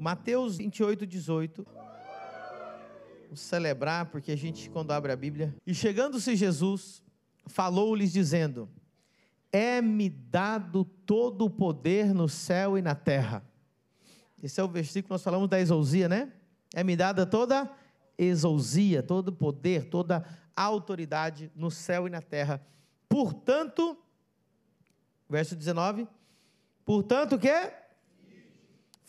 Mateus 28, 18. Vamos celebrar, porque a gente, quando abre a Bíblia. E chegando-se Jesus, falou-lhes, dizendo: É-me dado todo o poder no céu e na terra. Esse é o versículo que nós falamos da exousia, né? É-me dada toda exousia, todo poder, toda autoridade no céu e na terra. Portanto, verso 19, portanto que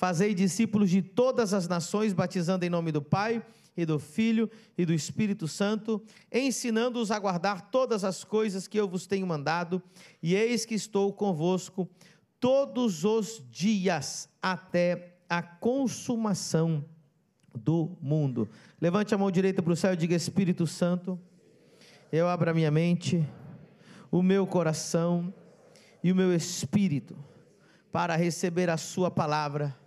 Fazei discípulos de todas as nações, batizando em nome do Pai e do Filho e do Espírito Santo, ensinando-os a guardar todas as coisas que eu vos tenho mandado, e eis que estou convosco todos os dias até a consumação do mundo. Levante a mão direita para o céu e diga: Espírito Santo, eu abro a minha mente, o meu coração e o meu espírito para receber a Sua palavra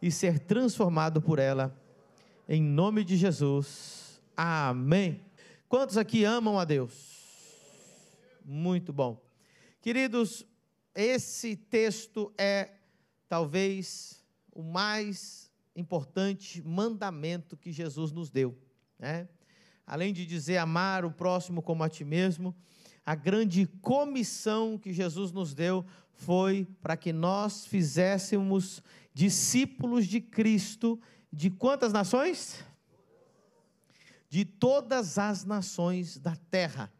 e ser transformado por ela. Em nome de Jesus. Amém. Quantos aqui amam a Deus? Muito bom. Queridos, esse texto é talvez o mais importante mandamento que Jesus nos deu. Né? Além de dizer amar o próximo como a ti mesmo, a grande comissão que Jesus nos deu foi para que nós fizéssemos discípulos de Cristo de quantas nações? De todas as nações da terra.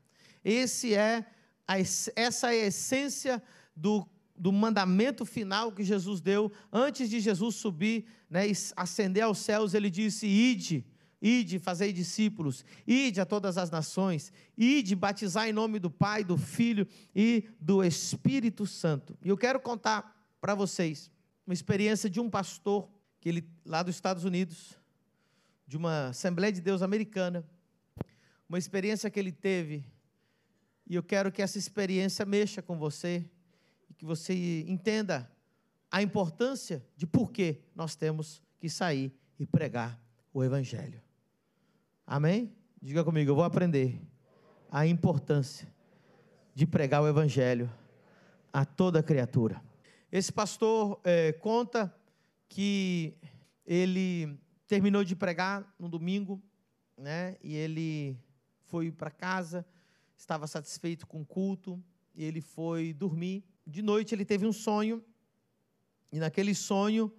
Esse é a, essa é a essência do, do mandamento final que Jesus deu. Antes de Jesus subir né, e ascender aos céus, ele disse: Ide, ide, fazei discípulos, ide a todas as nações, ide batizar em nome do Pai, do Filho e do Espírito Santo. E eu quero contar para vocês uma experiência de um pastor que ele lá dos Estados Unidos, de uma Assembleia de Deus americana, uma experiência que ele teve. E eu quero que essa experiência mexa com você e que você entenda a importância de por que nós temos que sair e pregar o evangelho. Amém? Diga comigo, eu vou aprender a importância de pregar o evangelho a toda criatura. Esse pastor é, conta que ele terminou de pregar no domingo, né? E ele foi para casa, estava satisfeito com o culto, e ele foi dormir. De noite ele teve um sonho, e naquele sonho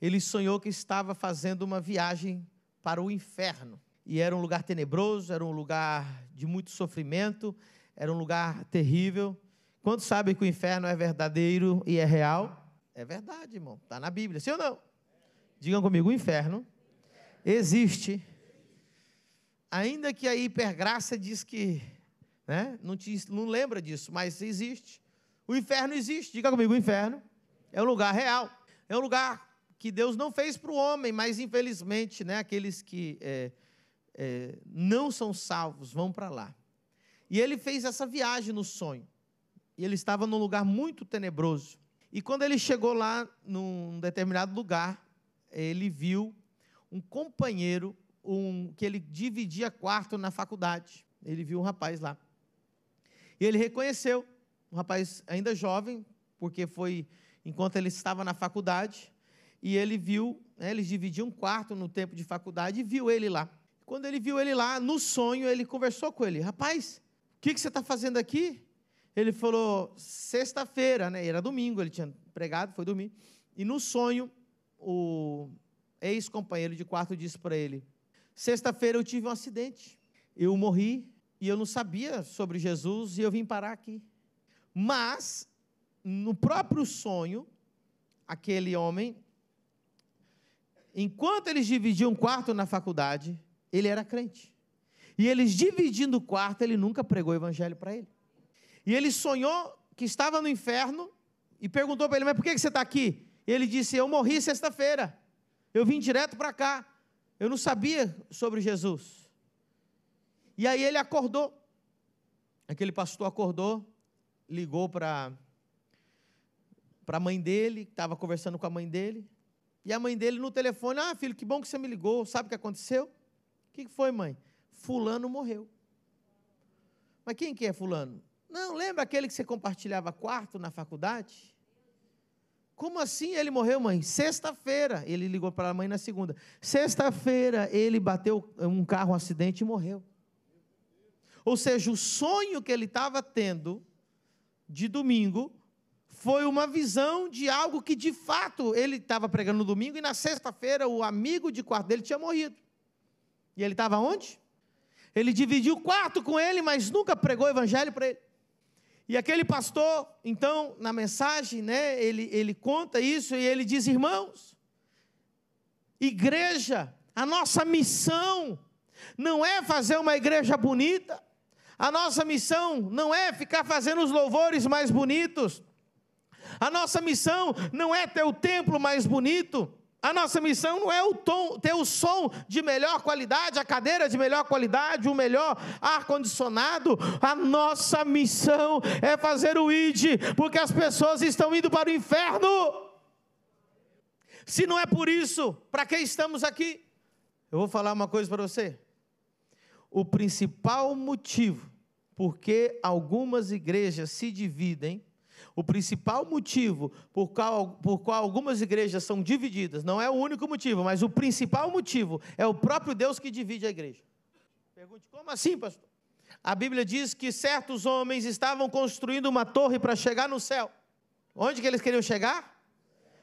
ele sonhou que estava fazendo uma viagem para o inferno. E era um lugar tenebroso, era um lugar de muito sofrimento, era um lugar terrível. Quantos sabem que o inferno é verdadeiro e é real? É verdade, irmão. Está na Bíblia. Sim ou não? Digam comigo: o inferno existe. Ainda que a hipergraça diz que. Né, não, te, não lembra disso, mas existe. O inferno existe. Diga comigo: o inferno é um lugar real. É um lugar que Deus não fez para o homem, mas infelizmente né, aqueles que é, é, não são salvos vão para lá. E ele fez essa viagem no sonho e ele estava num lugar muito tenebroso. E quando ele chegou lá, num determinado lugar, ele viu um companheiro um, que ele dividia quarto na faculdade. Ele viu um rapaz lá. E ele reconheceu, um rapaz ainda jovem, porque foi enquanto ele estava na faculdade, e ele viu, né, eles dividiam um quarto no tempo de faculdade, e viu ele lá. Quando ele viu ele lá, no sonho, ele conversou com ele: Rapaz, o que, que você está fazendo aqui? ele falou, sexta-feira, né? Era domingo, ele tinha pregado, foi dormir. E no sonho, o ex-companheiro de quarto disse para ele: Sexta-feira eu tive um acidente. Eu morri e eu não sabia sobre Jesus e eu vim parar aqui. Mas, no próprio sonho, aquele homem, enquanto eles dividiam um quarto na faculdade, ele era crente. E eles dividindo o quarto, ele nunca pregou o evangelho para ele. E ele sonhou que estava no inferno e perguntou para ele: Mas por que você está aqui? E ele disse: Eu morri sexta-feira. Eu vim direto para cá. Eu não sabia sobre Jesus. E aí ele acordou. Aquele pastor acordou, ligou para a mãe dele, que estava conversando com a mãe dele. E a mãe dele no telefone: Ah, filho, que bom que você me ligou. Sabe o que aconteceu? O que foi, mãe? Fulano morreu. Mas quem que é Fulano? Não, lembra aquele que você compartilhava quarto na faculdade? Como assim ele morreu, mãe? Sexta-feira, ele ligou para a mãe na segunda. Sexta-feira ele bateu um carro, um acidente e morreu. Ou seja, o sonho que ele estava tendo de domingo foi uma visão de algo que de fato ele estava pregando no domingo e na sexta-feira o amigo de quarto dele tinha morrido. E ele estava onde? Ele dividiu o quarto com ele, mas nunca pregou o evangelho para ele. E aquele pastor, então, na mensagem, né, ele, ele conta isso e ele diz: irmãos, igreja, a nossa missão não é fazer uma igreja bonita, a nossa missão não é ficar fazendo os louvores mais bonitos, a nossa missão não é ter o templo mais bonito, a nossa missão não é o tom, ter o som de melhor qualidade, a cadeira de melhor qualidade, o melhor ar-condicionado. A nossa missão é fazer o ID, porque as pessoas estão indo para o inferno. Se não é por isso, para que estamos aqui? Eu vou falar uma coisa para você. O principal motivo porque algumas igrejas se dividem o principal motivo por qual, por qual algumas igrejas são divididas, não é o único motivo, mas o principal motivo é o próprio Deus que divide a igreja. Pergunte, como assim, pastor? A Bíblia diz que certos homens estavam construindo uma torre para chegar no céu. Onde que eles queriam chegar?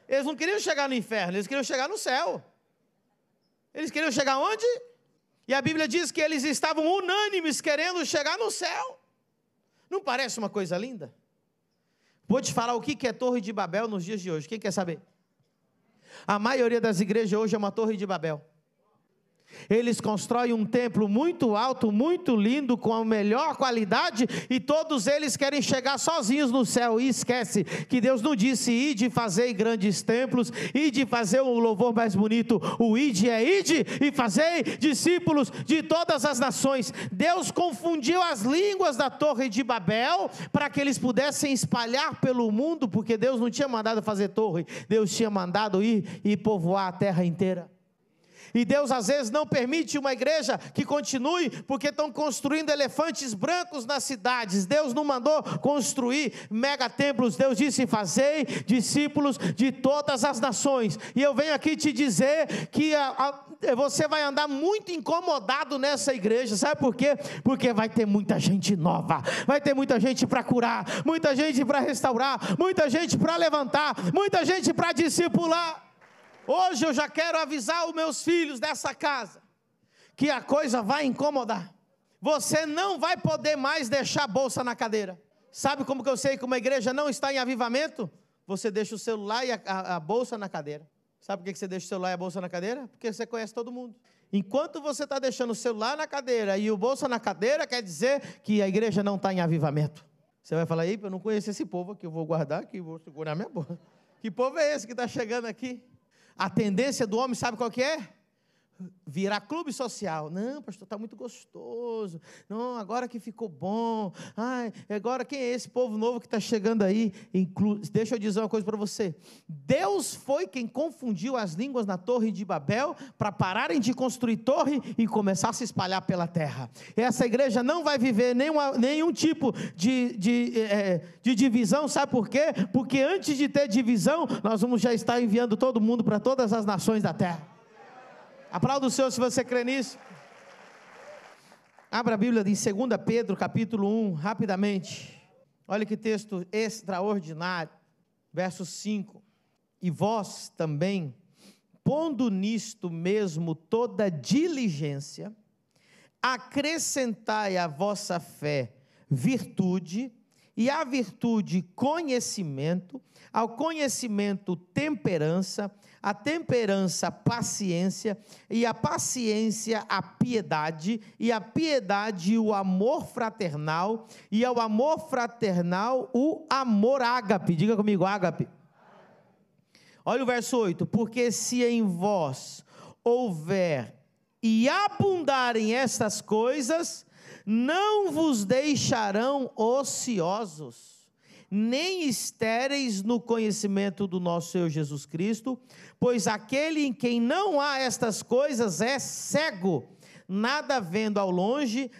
Eles não queriam chegar no inferno, eles queriam chegar no céu. Eles queriam chegar onde? E a Bíblia diz que eles estavam unânimes querendo chegar no céu. Não parece uma coisa linda? Vou te falar o que é Torre de Babel nos dias de hoje. Quem quer saber? A maioria das igrejas hoje é uma Torre de Babel. Eles constroem um templo muito alto, muito lindo, com a melhor qualidade, e todos eles querem chegar sozinhos no céu. E esquece que Deus não disse ide fazer grandes templos, ide fazer um louvor mais bonito. O ide é ide e fazei discípulos de todas as nações. Deus confundiu as línguas da torre de Babel para que eles pudessem espalhar pelo mundo, porque Deus não tinha mandado fazer torre, Deus tinha mandado ir e povoar a terra inteira. E Deus às vezes não permite uma igreja que continue porque estão construindo elefantes brancos nas cidades. Deus não mandou construir mega templos. Deus disse: "Fazei discípulos de todas as nações". E eu venho aqui te dizer que a, a, você vai andar muito incomodado nessa igreja. Sabe por quê? Porque vai ter muita gente nova, vai ter muita gente para curar, muita gente para restaurar, muita gente para levantar, muita gente para discipular. Hoje eu já quero avisar os meus filhos dessa casa que a coisa vai incomodar. Você não vai poder mais deixar a bolsa na cadeira. Sabe como que eu sei que uma igreja não está em avivamento? Você deixa o celular e a, a, a bolsa na cadeira. Sabe por que você deixa o celular e a bolsa na cadeira? Porque você conhece todo mundo. Enquanto você está deixando o celular na cadeira e o bolsa na cadeira, quer dizer que a igreja não está em avivamento. Você vai falar, ei, eu não conheço esse povo aqui, eu vou guardar aqui, vou segurar minha bolsa. Que povo é esse que está chegando aqui? A tendência do homem, sabe qual que é? virar clube social. Não, pastor, está muito gostoso. Não, agora que ficou bom. Ai, agora quem é esse povo novo que está chegando aí? Inclu Deixa eu dizer uma coisa para você. Deus foi quem confundiu as línguas na Torre de Babel para pararem de construir torre e começar a se espalhar pela terra. Essa igreja não vai viver nenhuma, nenhum tipo de, de, é, de divisão, sabe por quê? Porque antes de ter divisão, nós vamos já estar enviando todo mundo para todas as nações da terra. Aplauda o Senhor se você crê nisso. Abra a Bíblia de 2 Pedro, capítulo 1, rapidamente. Olha que texto extraordinário. Verso 5. E vós também, pondo nisto mesmo toda diligência, acrescentai à vossa fé virtude, e à virtude conhecimento, ao conhecimento temperança, a temperança, paciência, e a paciência, a piedade, e a piedade, o amor fraternal, e ao amor fraternal, o amor ágape. Diga comigo, ágape. Olha o verso 8: Porque se em vós houver e abundarem estas coisas, não vos deixarão ociosos nem estéreis no conhecimento do nosso Senhor Jesus Cristo, pois aquele em quem não há estas coisas é cego, nada vendo ao longe,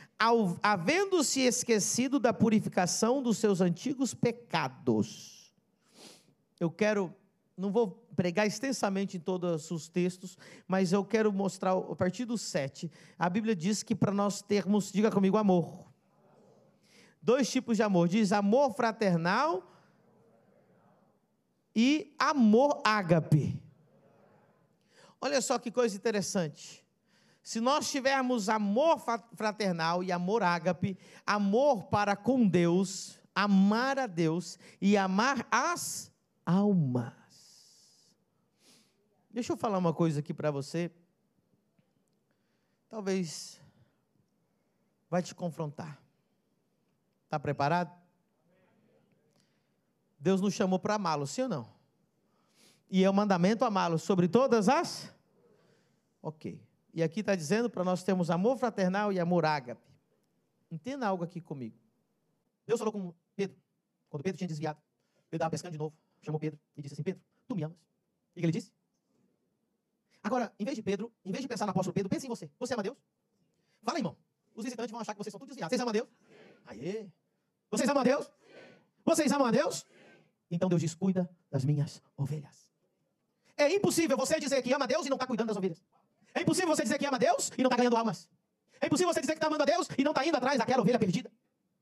havendo-se esquecido da purificação dos seus antigos pecados. Eu quero, não vou pregar extensamente em todos os textos, mas eu quero mostrar a partir do 7. A Bíblia diz que para nós termos, diga comigo, amor dois tipos de amor. Diz amor fraternal e amor ágape. Olha só que coisa interessante. Se nós tivermos amor fraternal e amor ágape, amor para com Deus, amar a Deus e amar as almas. Deixa eu falar uma coisa aqui para você. Talvez vai te confrontar. Está preparado? Deus nos chamou para amá-lo, sim ou não? E é o mandamento amá-lo sobre todas as? Ok. E aqui está dizendo para nós termos amor fraternal e amor ágape. Entenda algo aqui comigo. Deus falou com Pedro, quando Pedro tinha desviado. Pedro estava pescando de novo, chamou Pedro e disse assim: Pedro, tu me amas? E que ele disse? Agora, em vez de Pedro, em vez de pensar no apóstolo Pedro, pense em você. Você ama Deus? Fala, irmão. Os visitantes vão achar que vocês são tudo desviados. Vocês amam Deus? Aê! Vocês amam a Deus? Vocês amam a Deus? Então Deus diz: cuida das minhas ovelhas. É impossível você dizer que ama a Deus e não está cuidando das ovelhas. É impossível você dizer que ama a Deus e não está ganhando almas. É impossível você dizer que está amando a Deus e não está indo atrás daquela ovelha perdida.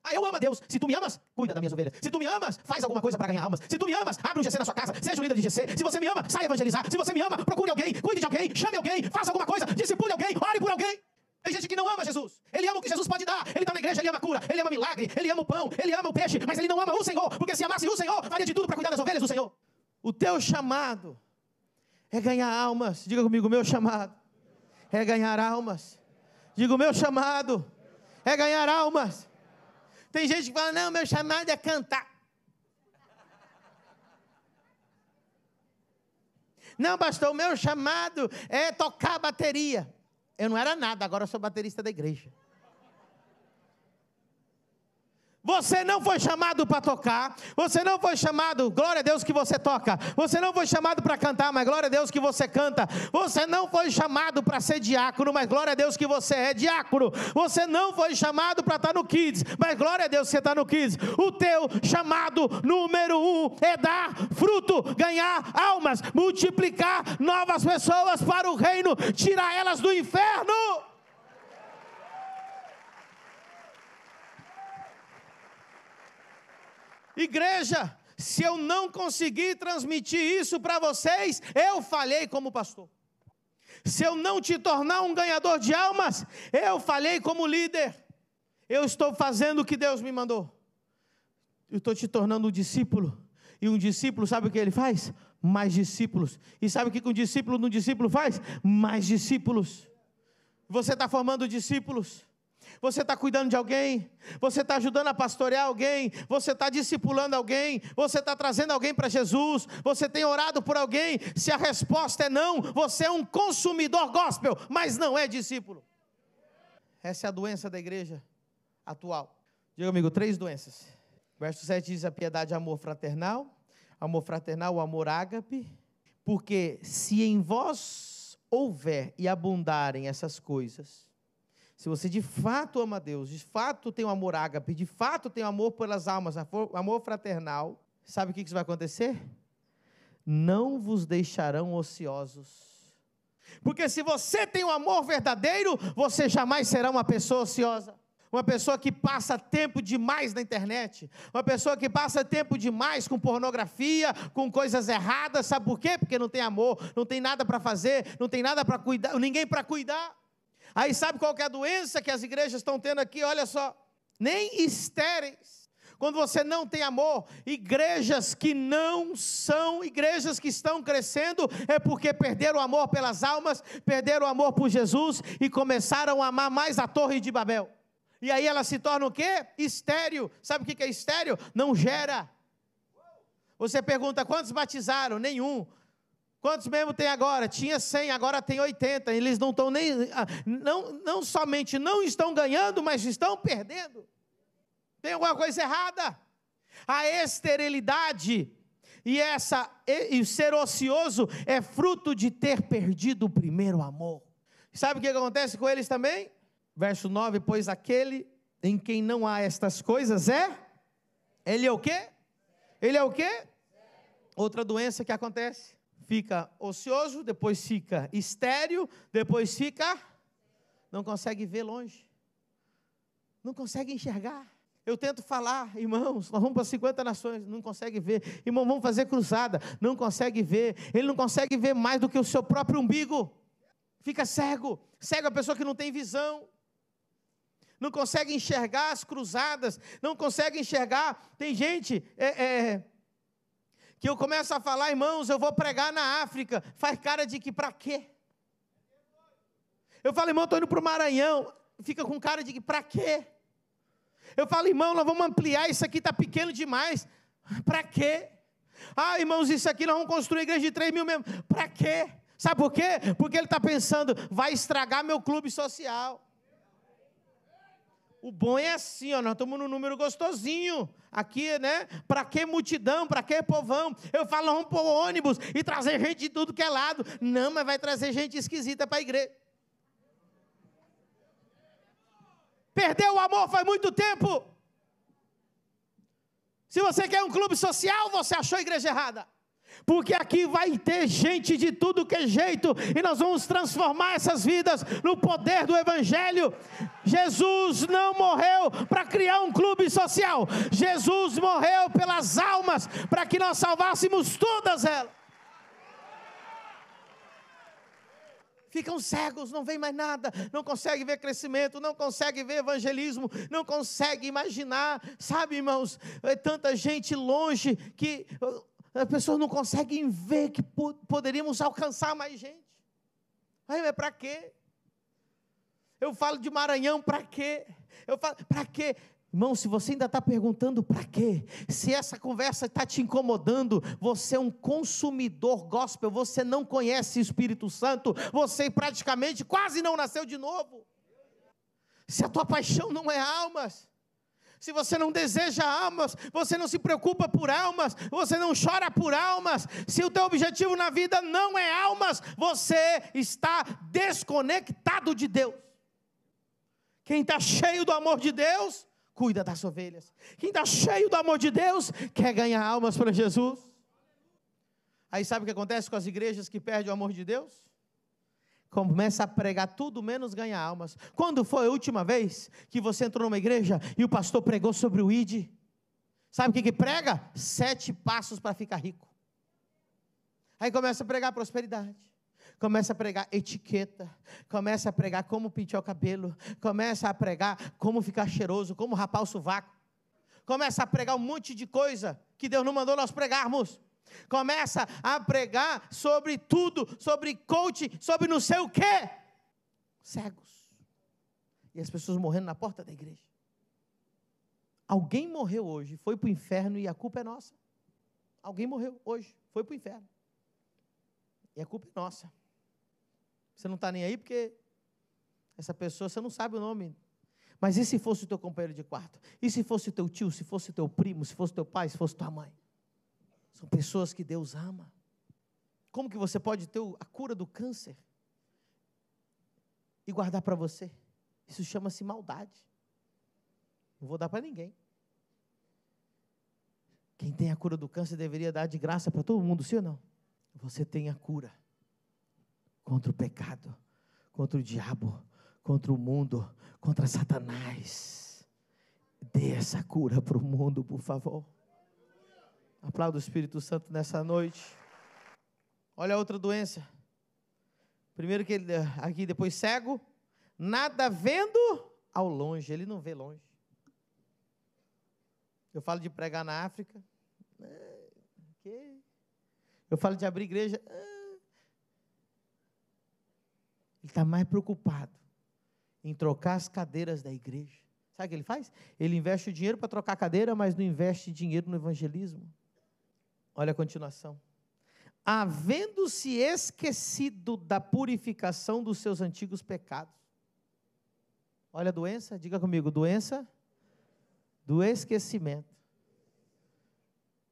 Ah, eu amo a Deus. Se tu me amas, cuida das minhas ovelhas. Se tu me amas, faz alguma coisa para ganhar almas. Se tu me amas, abre um GC na sua casa, seja o líder de GC. Se você me ama, sai evangelizar. Se você me ama, procure alguém, cuide de alguém, chame alguém, faça alguma coisa, discipule alguém, ore por alguém. Tem gente que não ama Jesus. Ele ama o que Jesus pode dar. Ele está na igreja, ele ama a cura, ele ama milagre, ele ama o pão, ele ama o peixe, mas ele não ama o Senhor. Porque se amasse o Senhor, faria de tudo para cuidar das ovelhas do Senhor. O teu chamado é ganhar almas. Diga comigo, meu chamado é ganhar almas. Diga, meu chamado é ganhar almas. Tem gente que fala, não, meu chamado é cantar. Não, pastor, o meu chamado é tocar bateria. Eu não era nada, agora eu sou baterista da igreja. Você não foi chamado para tocar, você não foi chamado, glória a Deus que você toca, você não foi chamado para cantar, mas glória a Deus que você canta, você não foi chamado para ser diácono, mas glória a Deus que você é diácono, você não foi chamado para estar tá no Kids, mas glória a Deus que você está no Kids, o teu chamado número um é dar fruto, ganhar almas, multiplicar novas pessoas para o reino, tirar elas do inferno. Igreja, se eu não conseguir transmitir isso para vocês, eu falhei como pastor. Se eu não te tornar um ganhador de almas, eu falhei como líder. Eu estou fazendo o que Deus me mandou. Eu estou te tornando um discípulo. E um discípulo, sabe o que ele faz? Mais discípulos. E sabe o que um discípulo no discípulo faz? Mais discípulos. Você está formando discípulos você está cuidando de alguém, você está ajudando a pastorear alguém, você está discipulando alguém, você está trazendo alguém para Jesus, você tem orado por alguém. Se a resposta é não, você é um consumidor gospel, mas não é discípulo. Essa é a doença da igreja atual. Diga amigo, três doenças. Verso 7 diz a piedade, amor fraternal, amor fraternal, o amor ágape, porque se em vós houver e abundarem essas coisas, se você de fato ama Deus, de fato tem um amor ágape, de fato tem um amor pelas almas, amor fraternal, sabe o que vai acontecer? Não vos deixarão ociosos. Porque se você tem um amor verdadeiro, você jamais será uma pessoa ociosa uma pessoa que passa tempo demais na internet, uma pessoa que passa tempo demais com pornografia, com coisas erradas, sabe por quê? Porque não tem amor, não tem nada para fazer, não tem nada para cuidar, ninguém para cuidar. Aí sabe qual é a doença que as igrejas estão tendo aqui? Olha só, nem estéreis. Quando você não tem amor, igrejas que não são igrejas que estão crescendo é porque perderam o amor pelas almas, perderam o amor por Jesus e começaram a amar mais a Torre de Babel. E aí ela se torna o quê? Estéreo. Sabe o que é estéreo? Não gera. Você pergunta quantos batizaram? Nenhum. Quantos membros tem agora? Tinha 100, agora tem 80. Eles não estão nem. Ah, não, não somente não estão ganhando, mas estão perdendo. Tem alguma coisa errada. A esterilidade e, essa, e, e ser ocioso é fruto de ter perdido o primeiro amor. Sabe o que acontece com eles também? Verso 9: Pois aquele em quem não há estas coisas é. Ele é o quê? Ele é o quê? Outra doença que acontece fica ocioso, depois fica estéreo, depois fica. Não consegue ver longe. Não consegue enxergar. Eu tento falar, irmãos, nós vamos para 50 nações, não consegue ver. Irmão, vamos fazer cruzada, não consegue ver. Ele não consegue ver mais do que o seu próprio umbigo. Fica cego. Cego é a pessoa que não tem visão. Não consegue enxergar as cruzadas, não consegue enxergar. Tem gente, é, é que eu começo a falar, irmãos, eu vou pregar na África, faz cara de que para quê? Eu falo, irmão, estou indo para o Maranhão, fica com cara de que para quê? Eu falo, irmão, nós vamos ampliar, isso aqui está pequeno demais, para quê? Ah, irmãos, isso aqui nós vamos construir igreja de 3 mil mesmo, para quê? Sabe por quê? Porque ele está pensando, vai estragar meu clube social. O bom é assim, ó, nós estamos num número gostosinho. Aqui, né? Para que multidão? Para que povão? Eu falo, vamos pôr ônibus e trazer gente de tudo que é lado. Não, mas vai trazer gente esquisita para a igreja. Perdeu o amor faz muito tempo. Se você quer um clube social, você achou a igreja errada. Porque aqui vai ter gente de tudo que é jeito, e nós vamos transformar essas vidas no poder do Evangelho. Jesus não morreu para criar um clube social, Jesus morreu pelas almas, para que nós salvássemos todas elas. Ficam cegos, não vem mais nada, não consegue ver crescimento, não consegue ver evangelismo, não consegue imaginar, sabe, irmãos, é tanta gente longe que as pessoas não conseguem ver que poderíamos alcançar mais gente. Aí, mas para quê? Eu falo de Maranhão, para quê? Eu falo, para quê? Irmão, se você ainda está perguntando para quê, se essa conversa está te incomodando, você é um consumidor gospel, você não conhece o Espírito Santo, você praticamente quase não nasceu de novo. Se a tua paixão não é almas, se você não deseja almas, você não se preocupa por almas, você não chora por almas, se o teu objetivo na vida não é almas, você está desconectado de Deus. Quem está cheio do amor de Deus, cuida das ovelhas. Quem está cheio do amor de Deus, quer ganhar almas para Jesus. Aí sabe o que acontece com as igrejas que perdem o amor de Deus? começa a pregar tudo menos ganhar almas. Quando foi a última vez que você entrou numa igreja e o pastor pregou sobre o ID? Sabe o que, que prega? Sete passos para ficar rico. Aí começa a pregar prosperidade. Começa a pregar etiqueta, começa a pregar como pentear o cabelo, começa a pregar como ficar cheiroso, como rapar o sovaco, começa a pregar um monte de coisa que Deus não mandou nós pregarmos começa a pregar sobre tudo, sobre coach, sobre não sei o quê. Cegos. E as pessoas morrendo na porta da igreja. Alguém morreu hoje, foi para o inferno e a culpa é nossa. Alguém morreu hoje, foi para o inferno. E a culpa é nossa. Você não está nem aí porque essa pessoa, você não sabe o nome. Mas e se fosse o teu companheiro de quarto? E se fosse teu tio, se fosse teu primo, se fosse teu pai, se fosse tua mãe? São pessoas que Deus ama. Como que você pode ter a cura do câncer e guardar para você? Isso chama-se maldade. Não vou dar para ninguém. Quem tem a cura do câncer deveria dar de graça para todo mundo, sim ou não? Você tem a cura contra o pecado, contra o diabo, contra o mundo, contra Satanás. Dê essa cura para o mundo, por favor. Aplauda o Espírito Santo nessa noite. Olha a outra doença. Primeiro que ele, aqui depois cego, nada vendo ao longe, ele não vê longe. Eu falo de pregar na África. É, Eu falo de abrir igreja. É. Ele está mais preocupado em trocar as cadeiras da igreja. Sabe o que ele faz? Ele investe o dinheiro para trocar a cadeira, mas não investe dinheiro no evangelismo. Olha a continuação. Havendo-se esquecido da purificação dos seus antigos pecados. Olha a doença, diga comigo, doença do esquecimento.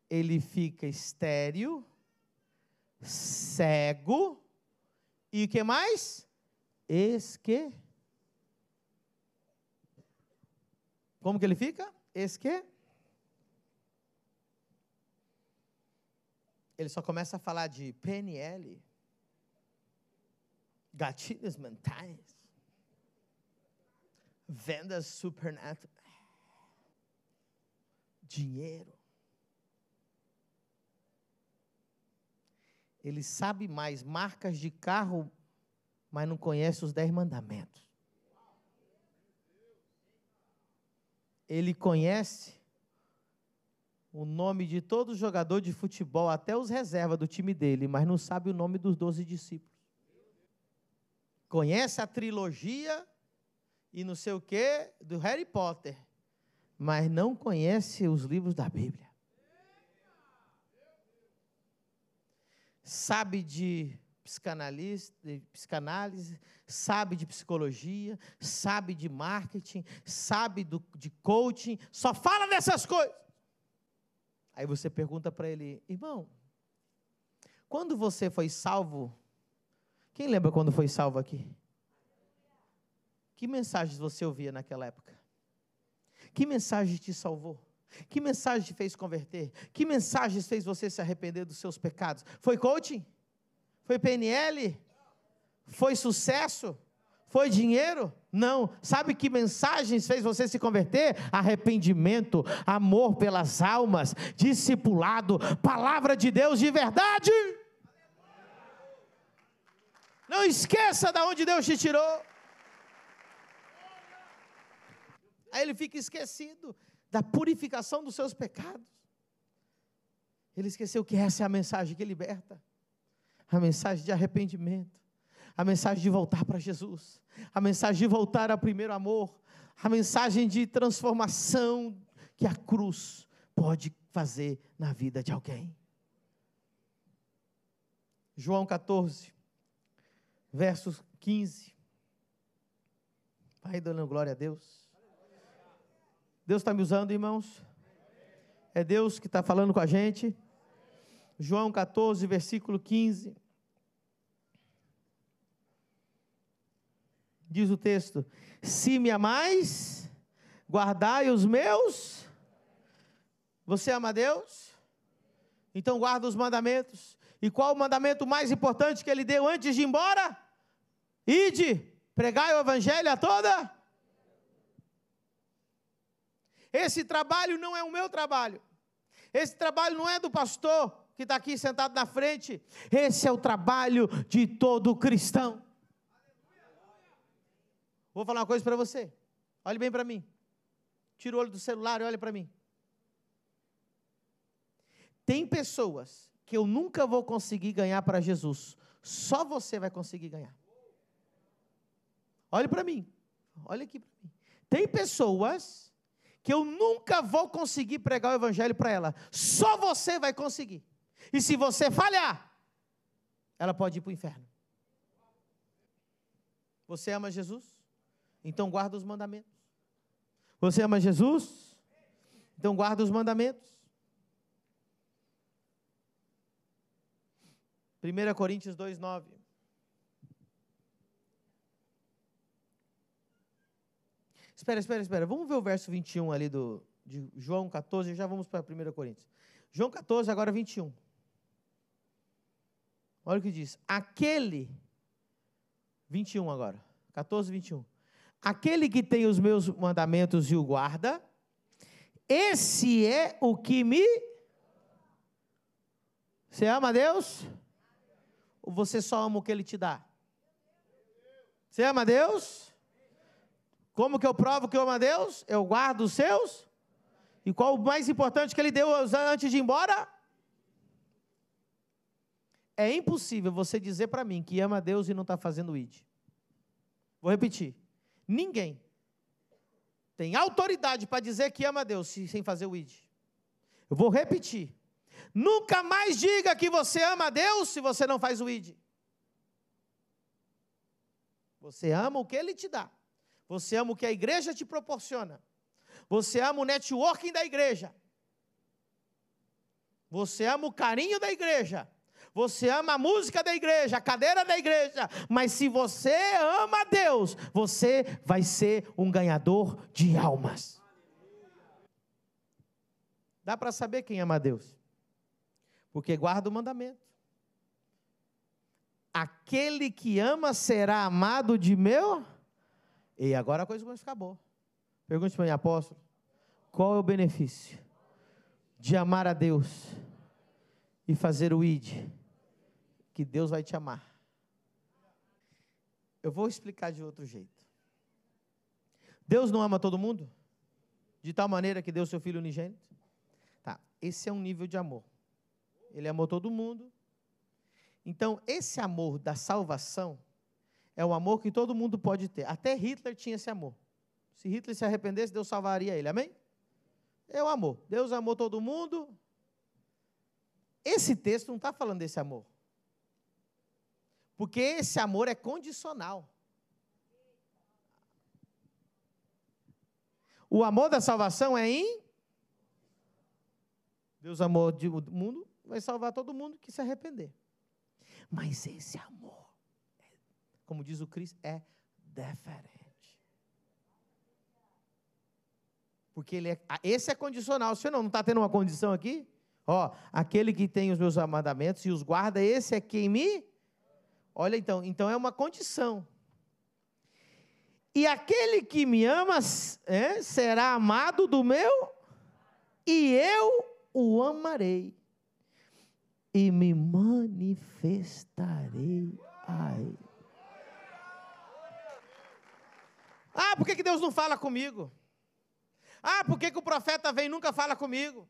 Ele fica estéril, cego e o que mais? Esque. Como que ele fica? Esque ele só começa a falar de PNL, gatilhos mentais, vendas supernaturais, dinheiro. Ele sabe mais marcas de carro, mas não conhece os dez mandamentos. Ele conhece o nome de todo jogador de futebol, até os reservas do time dele, mas não sabe o nome dos doze discípulos. Conhece a trilogia e não sei o quê do Harry Potter, mas não conhece os livros da Bíblia. Sabe de psicanalista, psicanálise, sabe de psicologia, sabe de marketing, sabe do, de coaching, só fala dessas coisas. Aí você pergunta para ele, irmão, quando você foi salvo, quem lembra quando foi salvo aqui? Que mensagens você ouvia naquela época? Que mensagem te salvou? Que mensagem te fez converter? Que mensagem fez você se arrepender dos seus pecados? Foi coaching? Foi PNL? Foi sucesso? Foi dinheiro? Não. Sabe que mensagens fez você se converter? Arrependimento, amor pelas almas, discipulado, palavra de Deus de verdade. Não esqueça da de onde Deus te tirou. Aí ele fica esquecido da purificação dos seus pecados. Ele esqueceu que essa é a mensagem que liberta a mensagem de arrependimento a mensagem de voltar para Jesus, a mensagem de voltar ao primeiro amor, a mensagem de transformação que a cruz pode fazer na vida de alguém. João 14, versos 15. Vai dando glória a Deus. Deus está me usando, irmãos? É Deus que está falando com a gente. João 14, versículo 15. diz o texto: Se me amais, guardai os meus. Você ama Deus? Então guarda os mandamentos. E qual o mandamento mais importante que ele deu antes de ir embora? Ide, pregai o evangelho a toda. Esse trabalho não é o meu trabalho. Esse trabalho não é do pastor que está aqui sentado na frente. Esse é o trabalho de todo cristão. Vou falar uma coisa para você. Olhe bem para mim. Tira o olho do celular e olhe para mim. Tem pessoas que eu nunca vou conseguir ganhar para Jesus. Só você vai conseguir ganhar. Olhe para mim. Olha aqui para mim. Tem pessoas que eu nunca vou conseguir pregar o evangelho para ela. Só você vai conseguir. E se você falhar, ela pode ir para o inferno. Você ama Jesus? Então guarda os mandamentos. Você ama Jesus? Então guarda os mandamentos. 1 Coríntios 2,9. Espera, espera, espera. Vamos ver o verso 21 ali do, de João 14 e já vamos para 1 Coríntios. João 14, agora 21. Olha o que diz. Aquele. 21 agora. 14, 21. Aquele que tem os meus mandamentos e o guarda, esse é o que me. Você ama Deus? Ou você só ama o que Ele te dá? Você ama Deus? Como que eu provo que eu amo a Deus? Eu guardo os seus? E qual o mais importante que Ele deu antes de ir embora? É impossível você dizer para mim que ama a Deus e não está fazendo o ID. Vou repetir. Ninguém tem autoridade para dizer que ama a Deus sem fazer o ID. Eu vou repetir. Nunca mais diga que você ama a Deus se você não faz o ID. Você ama o que Ele te dá. Você ama o que a igreja te proporciona. Você ama o networking da igreja. Você ama o carinho da igreja. Você ama a música da igreja, a cadeira da igreja, mas se você ama a Deus, você vai ser um ganhador de almas. Dá para saber quem ama a Deus, porque guarda o mandamento. Aquele que ama será amado de meu. E agora a coisa a ficar boa. Pergunte para mim, apóstolo, qual é o benefício de amar a Deus e fazer o ID? que Deus vai te amar. Eu vou explicar de outro jeito. Deus não ama todo mundo? De tal maneira que deu seu filho unigênito? Tá, esse é um nível de amor. Ele amou todo mundo. Então, esse amor da salvação é um amor que todo mundo pode ter. Até Hitler tinha esse amor. Se Hitler se arrependesse, Deus salvaria ele. Amém? É o amor. Deus amou todo mundo. Esse texto não está falando desse amor. Porque esse amor é condicional. O amor da salvação é em. Deus amou o mundo, vai salvar todo mundo que se arrepender. Mas esse amor, é, como diz o Cristo, é diferente, Porque ele é, esse é condicional. Se não, não está tendo uma condição aqui? Ó, aquele que tem os meus mandamentos e os guarda, esse é quem me Olha então, então é uma condição. E aquele que me ama é, será amado do meu, e eu o amarei, e me manifestarei a ele. Ah, por que, que Deus não fala comigo? Ah, por que, que o profeta vem e nunca fala comigo?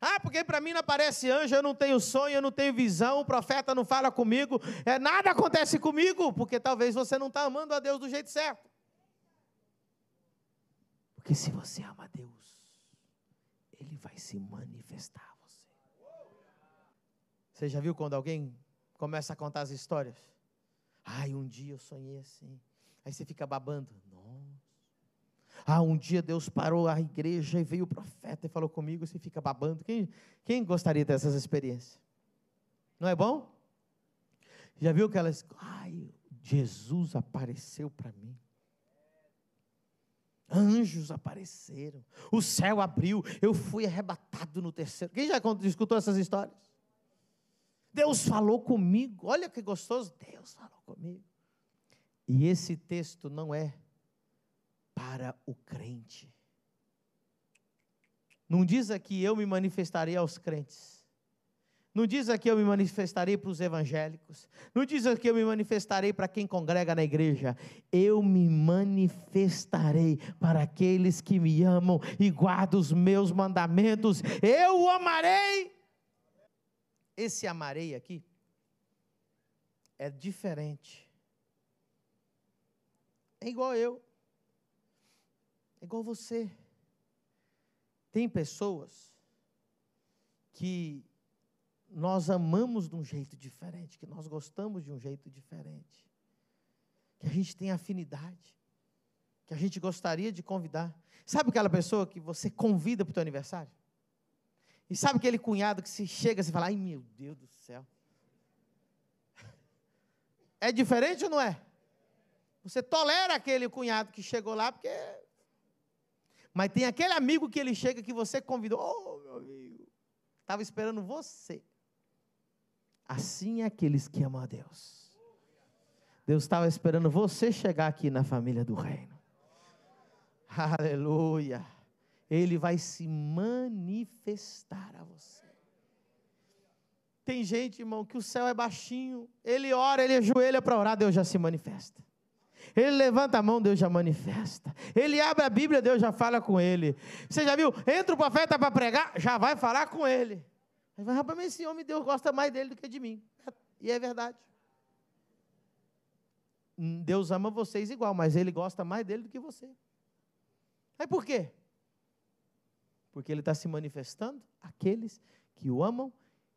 Ah, porque para mim não aparece anjo, eu não tenho sonho, eu não tenho visão, o profeta não fala comigo, é, nada acontece comigo, porque talvez você não está amando a Deus do jeito certo. Porque se você ama a Deus, Ele vai se manifestar a você. Você já viu quando alguém começa a contar as histórias? Ai, um dia eu sonhei assim. Aí você fica babando. Ah, um dia Deus parou a igreja e veio o profeta e falou comigo, você fica babando. Quem, quem gostaria dessas experiências? Não é bom? Já viu que elas. Ai, Jesus apareceu para mim. Anjos apareceram, o céu abriu, eu fui arrebatado no terceiro. Quem já escutou essas histórias? Deus falou comigo, olha que gostoso, Deus falou comigo. E esse texto não é para o crente. Não diz aqui eu me manifestarei aos crentes. Não diz aqui eu me manifestarei para os evangélicos. Não diz aqui eu me manifestarei para quem congrega na igreja. Eu me manifestarei para aqueles que me amam e guardam os meus mandamentos. Eu o amarei. Esse amarei aqui é diferente. É igual eu é igual você. Tem pessoas que nós amamos de um jeito diferente, que nós gostamos de um jeito diferente, que a gente tem afinidade, que a gente gostaria de convidar. Sabe aquela pessoa que você convida para o teu aniversário? E sabe aquele cunhado que se chega e fala, ai meu Deus do céu. É diferente ou não é? Você tolera aquele cunhado que chegou lá porque mas tem aquele amigo que ele chega que você convidou. Oh, meu amigo, estava esperando você. Assim é aqueles que amam a Deus. Deus estava esperando você chegar aqui na família do reino. Aleluia. Ele vai se manifestar a você. Tem gente, irmão, que o céu é baixinho. Ele ora, ele ajoelha para orar, Deus já se manifesta. Ele levanta a mão, Deus já manifesta. Ele abre a Bíblia, Deus já fala com ele. Você já viu? Entra o profeta para pregar, já vai falar com ele. Aí vai, rapaz, esse homem Deus gosta mais dele do que de mim. E é verdade. Deus ama vocês igual, mas ele gosta mais dele do que você. Aí por quê? Porque ele está se manifestando àqueles que o amam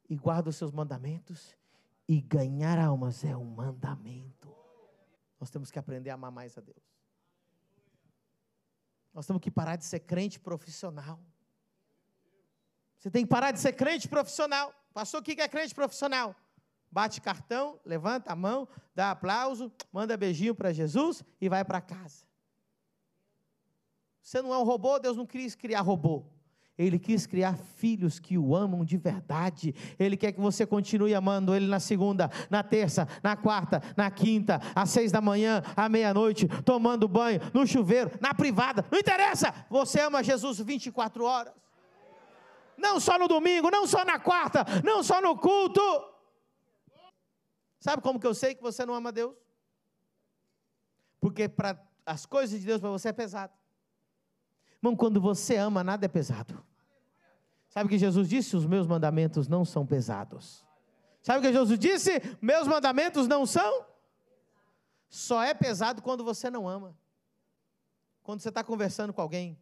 e guardam os seus mandamentos. E ganhar almas é um mandamento. Nós temos que aprender a amar mais a Deus. Nós temos que parar de ser crente profissional. Você tem que parar de ser crente profissional. Pastor, o que é crente profissional? Bate cartão, levanta a mão, dá aplauso, manda beijinho para Jesus e vai para casa. Você não é um robô, Deus não quis criar robô. Ele quis criar filhos que o amam de verdade. Ele quer que você continue amando Ele na segunda, na terça, na quarta, na quinta, às seis da manhã, à meia-noite, tomando banho, no chuveiro, na privada. Não interessa! Você ama Jesus 24 horas. Não só no domingo, não só na quarta, não só no culto. Sabe como que eu sei que você não ama Deus? Porque para as coisas de Deus para você é pesado. Irmão, quando você ama, nada é pesado. Sabe o que Jesus disse? Os meus mandamentos não são pesados. Sabe o que Jesus disse? Meus mandamentos não são. Só é pesado quando você não ama. Quando você está conversando com alguém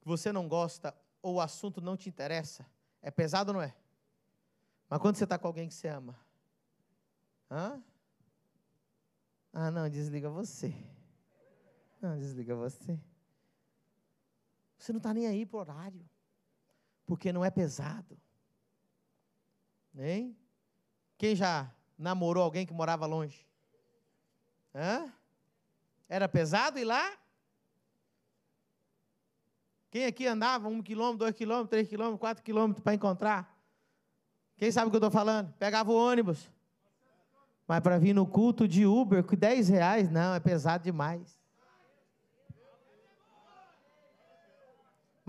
que você não gosta ou o assunto não te interessa, é pesado ou não é? Mas quando você está com alguém que você ama, hã? Ah, não, desliga você. Não, desliga você. Você não está nem aí para o horário porque não é pesado. Hein? Quem já namorou alguém que morava longe? Hã? Era pesado ir lá? Quem aqui andava um quilômetro, dois quilômetros, três quilômetros, quatro quilômetros para encontrar? Quem sabe o que eu estou falando? Pegava o ônibus. Mas para vir no culto de Uber, com 10 reais, não, é pesado demais.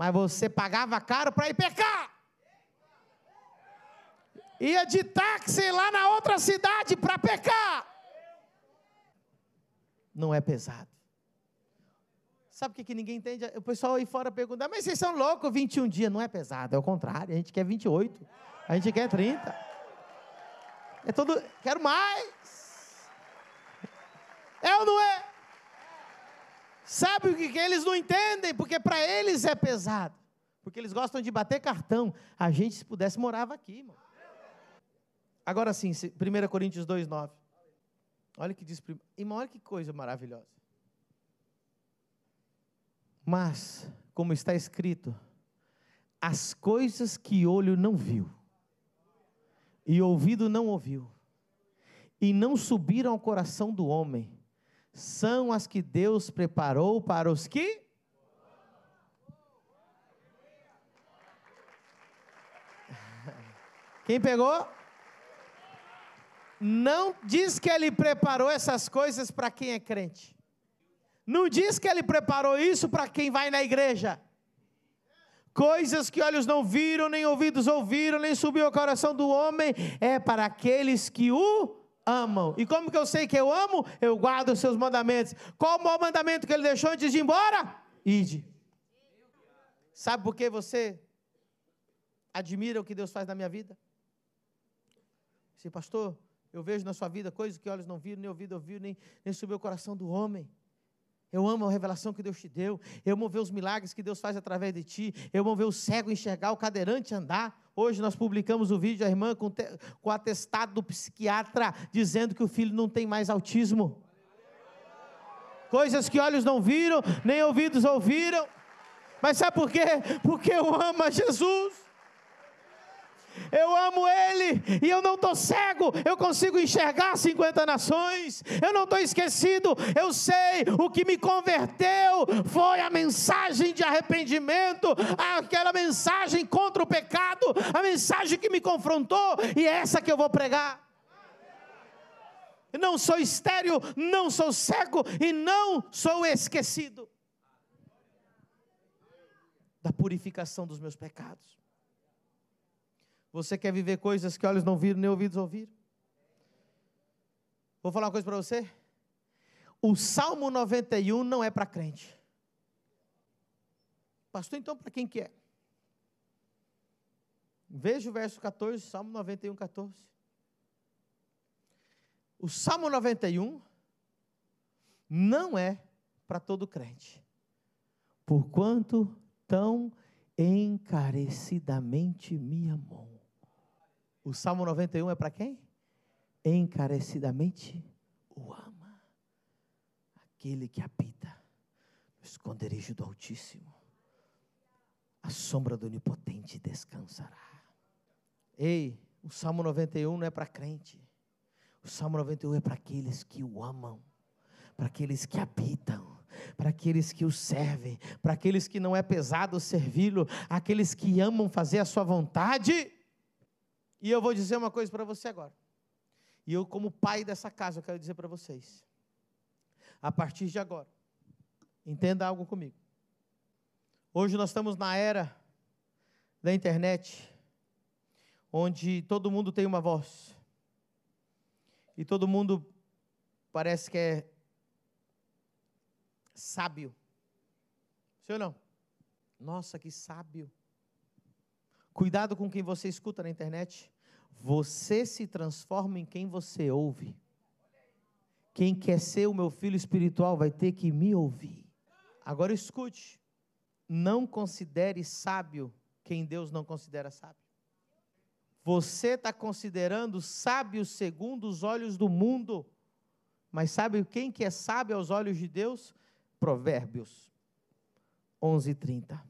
mas você pagava caro para ir pecar. Ia de táxi lá na outra cidade para pecar. Não é pesado. Sabe o que, que ninguém entende? O pessoal aí fora pergunta, mas vocês são loucos, 21 dias. Não é pesado, é o contrário. A gente quer 28, a gente quer 30. É todo, quero mais. É ou não é? Sabe o que, que eles não entendem? Porque para eles é pesado. Porque eles gostam de bater cartão. A gente, se pudesse, morava aqui, mano. Agora sim, 1 Coríntios 2, 9. Olha o que diz. Irmão, olha que coisa maravilhosa. Mas, como está escrito, as coisas que olho não viu, e ouvido não ouviu, e não subiram ao coração do homem, são as que Deus preparou para os que. Quem pegou? Não diz que ele preparou essas coisas para quem é crente. Não diz que ele preparou isso para quem vai na igreja. Coisas que olhos não viram, nem ouvidos ouviram, nem subiu ao coração do homem, é para aqueles que o amam. E como que eu sei que eu amo? Eu guardo os seus mandamentos. Qual o maior mandamento que ele deixou antes de ir embora? Ide. Sabe por que você admira o que Deus faz na minha vida? Se pastor, eu vejo na sua vida coisas que olhos não viram, nem ouvido ouviu, nem, nem subiu o coração do homem. Eu amo a revelação que Deus te deu. Eu amo ver os milagres que Deus faz através de ti. Eu amo ver o cego enxergar, o cadeirante andar. Hoje nós publicamos o vídeo da irmã com, te, com o atestado do psiquiatra dizendo que o filho não tem mais autismo. Coisas que olhos não viram, nem ouvidos ouviram. Mas sabe por quê? Porque eu amo a Jesus eu amo Ele, e eu não estou cego, eu consigo enxergar 50 nações, eu não estou esquecido, eu sei, o que me converteu foi a mensagem de arrependimento, aquela mensagem contra o pecado, a mensagem que me confrontou, e é essa que eu vou pregar. Não sou estéreo, não sou cego e não sou esquecido da purificação dos meus pecados. Você quer viver coisas que olhos não viram, nem ouvidos ouviram? Vou falar uma coisa para você. O Salmo 91 não é para crente. Pastor, então para quem que é? Veja o verso 14, Salmo 91, 14. O Salmo 91 não é para todo crente. Porquanto tão encarecidamente me amou. O Salmo 91 é para quem? Encarecidamente o ama. Aquele que habita no esconderijo do Altíssimo. A sombra do Onipotente descansará. Ei, o Salmo 91 não é para crente. O Salmo 91 é para aqueles que o amam, para aqueles que habitam para aqueles que o servem, para aqueles que não é pesado servi-lo, aqueles que amam fazer a sua vontade e eu vou dizer uma coisa para você agora. E eu, como pai dessa casa, eu quero dizer para vocês. A partir de agora, entenda algo comigo. Hoje nós estamos na era da internet, onde todo mundo tem uma voz. E todo mundo parece que é sábio. Sim ou não? Nossa, que sábio. Cuidado com quem você escuta na internet. Você se transforma em quem você ouve. Quem quer ser o meu filho espiritual vai ter que me ouvir. Agora escute. Não considere sábio quem Deus não considera sábio. Você está considerando sábio segundo os olhos do mundo. Mas sabe quem que é sábio aos olhos de Deus? Provérbios 11:30.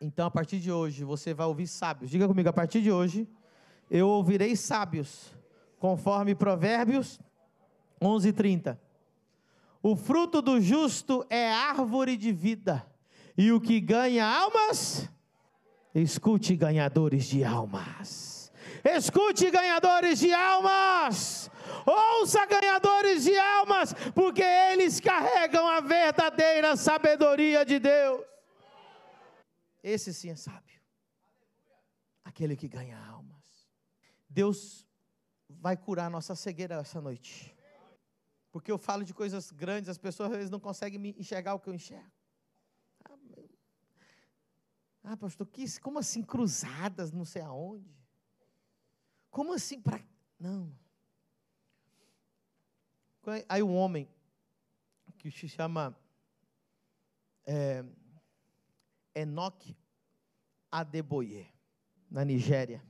Então, a partir de hoje, você vai ouvir sábios. Diga comigo, a partir de hoje, eu ouvirei sábios, conforme Provérbios 11:30. O fruto do justo é árvore de vida, e o que ganha almas, escute ganhadores de almas. Escute ganhadores de almas. Ouça ganhadores de almas, porque eles carregam a verdadeira sabedoria de Deus. Esse sim é sábio. Aquele que ganha almas Deus vai curar a nossa cegueira essa noite. Porque eu falo de coisas grandes, as pessoas às vezes não conseguem enxergar o que eu enxergo. Ah, ah pastor, que, como assim cruzadas, não sei aonde? Como assim para. Não. É? Aí um homem que se chama é, Enoch Adeboye, na Nigéria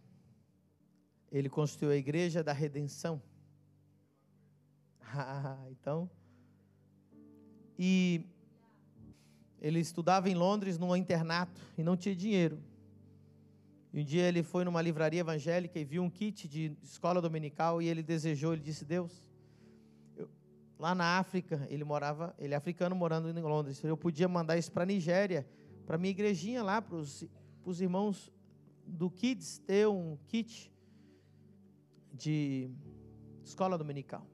ele construiu a igreja da redenção. Ah, então. E ele estudava em Londres num internato e não tinha dinheiro. E um dia ele foi numa livraria evangélica e viu um kit de escola dominical e ele desejou, ele disse: Deus, eu... lá na África, ele morava, ele é africano morando em Londres, eu podia mandar isso para a Nigéria, para minha igrejinha lá, para os irmãos do Kids ter um kit de escola dominical.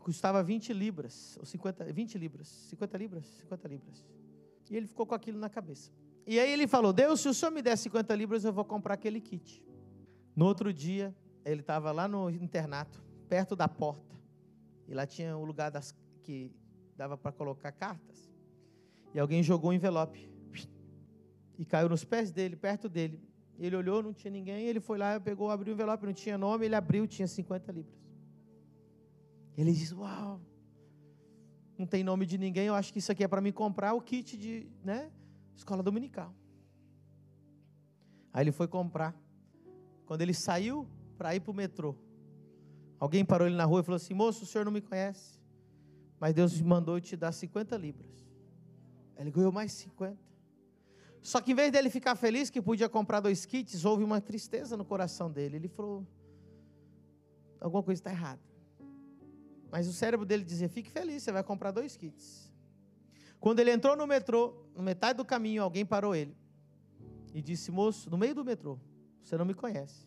Custava 20 libras, ou 50, 20 libras, 50 libras, 50 libras. E ele ficou com aquilo na cabeça. E aí ele falou: Deus, se o senhor me der 50 libras, eu vou comprar aquele kit. No outro dia, ele estava lá no internato, perto da porta. E lá tinha o lugar das, que dava para colocar cartas. E alguém jogou um envelope. E caiu nos pés dele, perto dele. Ele olhou, não tinha ninguém, ele foi lá, pegou, abriu o envelope, não tinha nome, ele abriu, tinha 50 libras. Ele disse: Uau, não tem nome de ninguém, eu acho que isso aqui é para me comprar o kit de né, escola dominical. Aí ele foi comprar. Quando ele saiu para ir para o metrô, alguém parou ele na rua e falou assim: Moço, o senhor não me conhece, mas Deus mandou te dar 50 libras. Ele ganhou mais 50. Só que em vez dele ficar feliz que podia comprar dois kits, houve uma tristeza no coração dele. Ele falou: alguma coisa está errada. Mas o cérebro dele dizia: fique feliz, você vai comprar dois kits. Quando ele entrou no metrô, no metade do caminho, alguém parou ele e disse: moço, no meio do metrô, você não me conhece.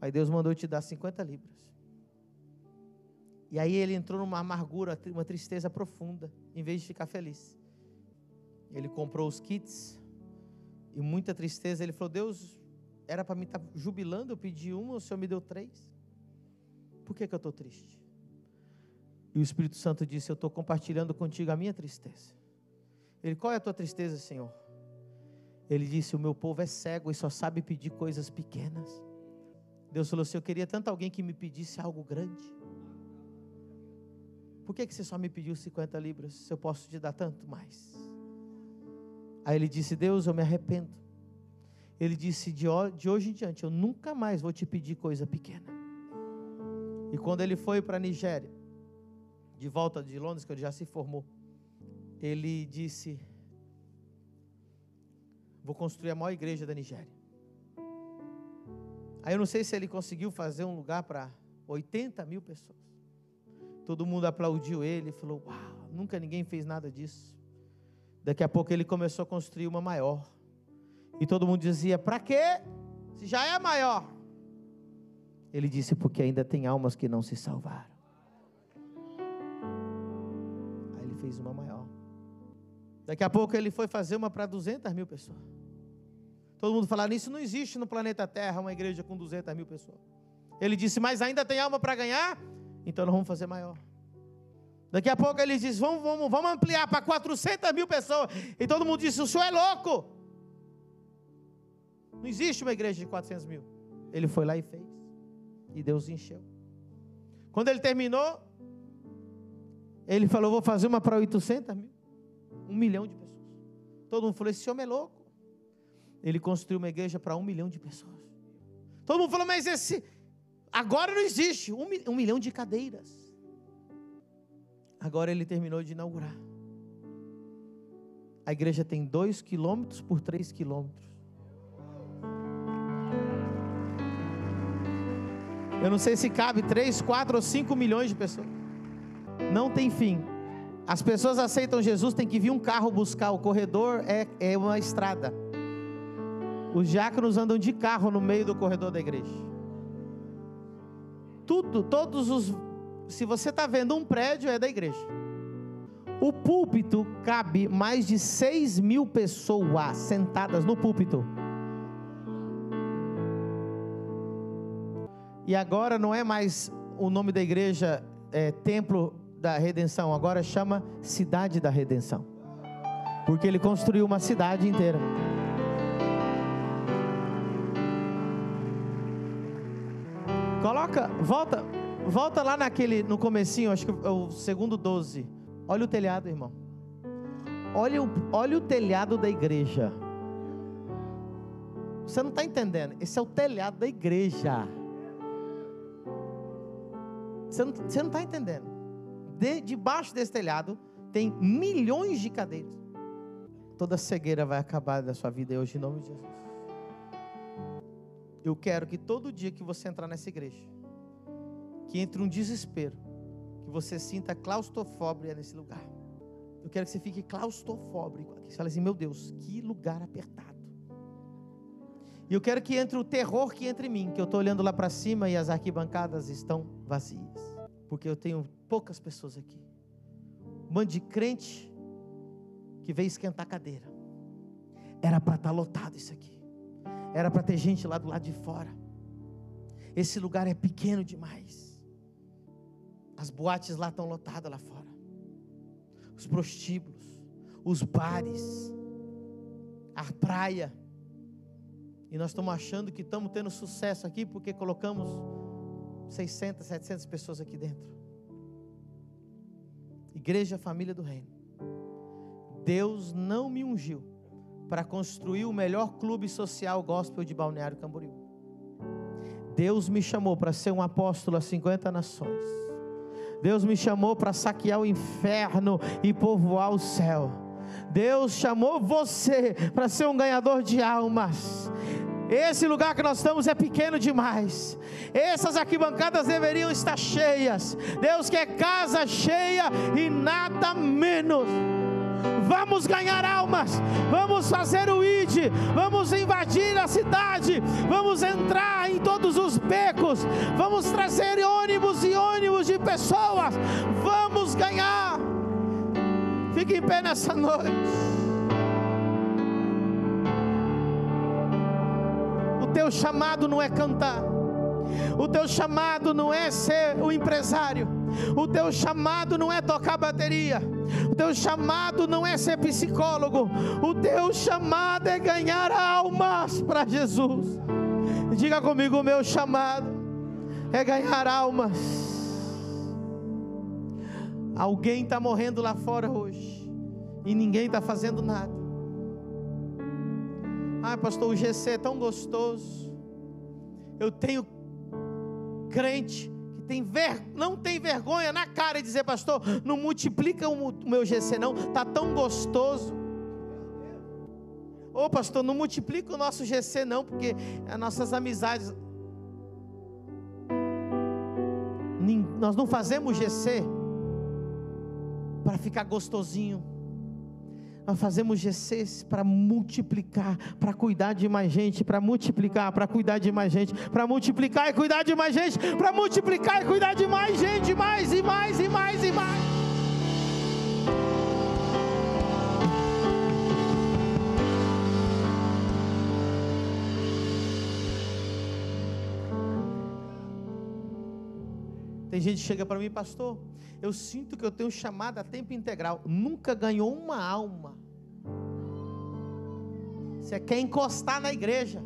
Aí Deus mandou te dar 50 libras. E aí ele entrou numa amargura, uma tristeza profunda, em vez de ficar feliz. Ele comprou os kits e muita tristeza. Ele falou: Deus, era para mim estar tá jubilando, eu pedi uma, o Senhor me deu três. Por que, que eu estou triste? E o Espírito Santo disse: Eu estou compartilhando contigo a minha tristeza. Ele, qual é a tua tristeza, Senhor? Ele disse: O meu povo é cego e só sabe pedir coisas pequenas. Deus falou assim: Eu queria tanto alguém que me pedisse algo grande. Por que, que você só me pediu 50 libras se eu posso te dar tanto mais? Aí ele disse: Deus, eu me arrependo. Ele disse: de hoje em diante, eu nunca mais vou te pedir coisa pequena. E quando ele foi para a Nigéria, de volta de Londres, que ele já se formou, ele disse: Vou construir a maior igreja da Nigéria. Aí eu não sei se ele conseguiu fazer um lugar para 80 mil pessoas. Todo mundo aplaudiu ele e falou: Uau, nunca ninguém fez nada disso. Daqui a pouco ele começou a construir uma maior. E todo mundo dizia: Para quê? Se já é maior. Ele disse: Porque ainda tem almas que não se salvaram. Aí ele fez uma maior. Daqui a pouco ele foi fazer uma para 200 mil pessoas. Todo mundo falava Isso não existe no planeta Terra, uma igreja com 200 mil pessoas. Ele disse: Mas ainda tem alma para ganhar? Então nós vamos fazer maior. Daqui a pouco eles dizem: vamos, vamos, vamos ampliar para 400 mil pessoas. E todo mundo disse: o senhor é louco. Não existe uma igreja de 400 mil. Ele foi lá e fez. E Deus encheu. Quando ele terminou, ele falou: vou fazer uma para 800 mil. Um milhão de pessoas. Todo mundo falou: esse homem é louco. Ele construiu uma igreja para um milhão de pessoas. Todo mundo falou: mas esse. Agora não existe. um, um milhão de cadeiras. Agora ele terminou de inaugurar. A igreja tem dois quilômetros por três quilômetros. Eu não sei se cabe três, quatro ou cinco milhões de pessoas. Não tem fim. As pessoas aceitam Jesus, tem que vir um carro buscar. O corredor é, é uma estrada. Os diáconos andam de carro no meio do corredor da igreja. Tudo, todos os se você está vendo um prédio, é da igreja. O púlpito cabe mais de 6 mil pessoas sentadas no púlpito. E agora não é mais o nome da igreja é, Templo da Redenção, agora chama Cidade da Redenção. Porque ele construiu uma cidade inteira. Coloca, volta, Volta lá naquele, no comecinho, acho que é o segundo 12. Olha o telhado, irmão. Olha o, olha o telhado da igreja. Você não está entendendo. Esse é o telhado da igreja. Você não está entendendo. De, debaixo desse telhado tem milhões de cadeiras. Toda cegueira vai acabar da sua vida hoje em nome de Jesus. Eu quero que todo dia que você entrar nessa igreja, que entre um desespero, que você sinta claustrofóbia nesse lugar. Eu quero que você fique claustrofóbico. Aqui. Você fala assim, meu Deus, que lugar apertado. E eu quero que entre o terror que entre em mim, que eu estou olhando lá para cima e as arquibancadas estão vazias. Porque eu tenho poucas pessoas aqui. Um monte de crente que veio esquentar a cadeira. Era para estar tá lotado isso aqui. Era para ter gente lá do lado de fora. Esse lugar é pequeno demais. As boates lá estão lotadas lá fora. Os prostíbulos, os bares, a praia. E nós estamos achando que estamos tendo sucesso aqui porque colocamos 600, 700 pessoas aqui dentro. Igreja Família do Reino. Deus não me ungiu para construir o melhor clube social gospel de Balneário Camboriú. Deus me chamou para ser um apóstolo a 50 nações. Deus me chamou para saquear o inferno e povoar o céu. Deus chamou você para ser um ganhador de almas. Esse lugar que nós estamos é pequeno demais. Essas arquibancadas deveriam estar cheias. Deus quer casa cheia e nada menos vamos ganhar almas, vamos fazer o ID, vamos invadir a cidade, vamos entrar em todos os becos, vamos trazer ônibus e ônibus de pessoas, vamos ganhar. Fique em pé nessa noite. O teu chamado não é cantar, o teu chamado não é ser o um empresário. O teu chamado não é tocar bateria. O teu chamado não é ser psicólogo. O teu chamado é ganhar almas para Jesus. Diga comigo: o meu chamado é ganhar almas. Alguém está morrendo lá fora hoje e ninguém está fazendo nada. Ah, pastor, o GC é tão gostoso. Eu tenho crente tem ver, não tem vergonha na cara de dizer, pastor, não multiplica o meu GC não, tá tão gostoso. Ô oh, pastor, não multiplica o nosso GC não, porque as nossas amizades... Nós não fazemos GC para ficar gostosinho. Nós fazemos GCs para multiplicar, para cuidar de mais gente, para multiplicar, para cuidar de mais gente, para multiplicar e cuidar de mais gente, para multiplicar e cuidar de mais gente, mais e mais e mais e mais. Tem gente que chega para mim, pastor, eu sinto que eu tenho chamada a tempo integral. Nunca ganhou uma alma. Você quer encostar na igreja.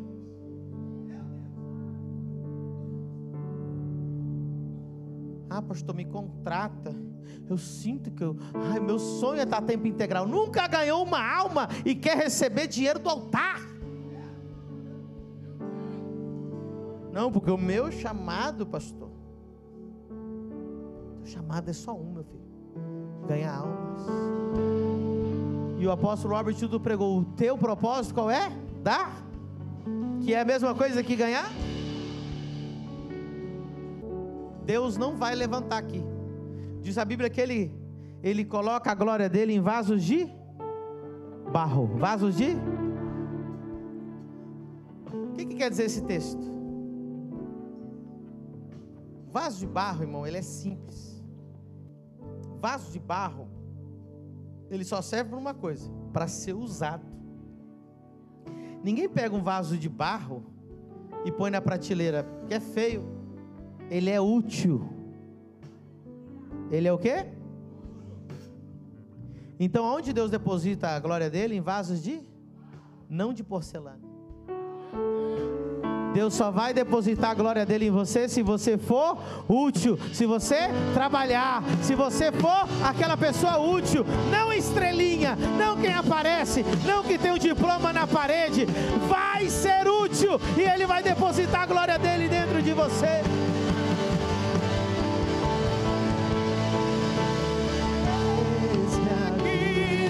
Ah, pastor, me contrata. Eu sinto que eu. Ai, meu sonho é estar a tempo integral. Nunca ganhou uma alma e quer receber dinheiro do altar. Não, porque o meu chamado, pastor, o chamado é só um, meu filho: ganhar almas. E o apóstolo Robert Tudo pregou: o teu propósito qual é? Dar? Que é a mesma coisa que ganhar? Deus não vai levantar aqui. Diz a Bíblia que ele, ele coloca a glória dele em vasos de barro. Vasos de. O que, que quer dizer esse texto? vaso de barro, irmão, ele é simples vaso de barro, ele só serve para uma coisa: para ser usado. Ninguém pega um vaso de barro e põe na prateleira, porque é feio. Ele é útil. Ele é o quê? Então, onde Deus deposita a glória dele? Em vasos de? Não de porcelana. Deus só vai depositar a glória dele em você se você for útil, se você trabalhar, se você for aquela pessoa útil, não estrelinha, não quem aparece, não que tem o um diploma na parede, vai ser útil e ele vai depositar a glória dele dentro de você.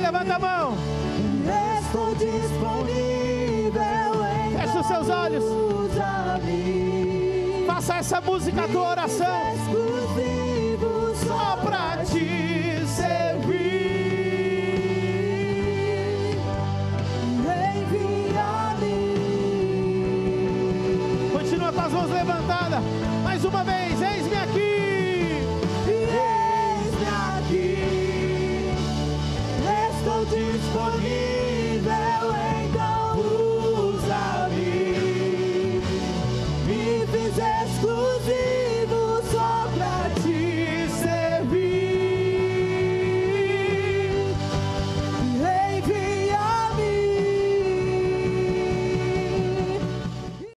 levanta a mão. Estou disponível os seus olhos. Faça essa música a tua oração.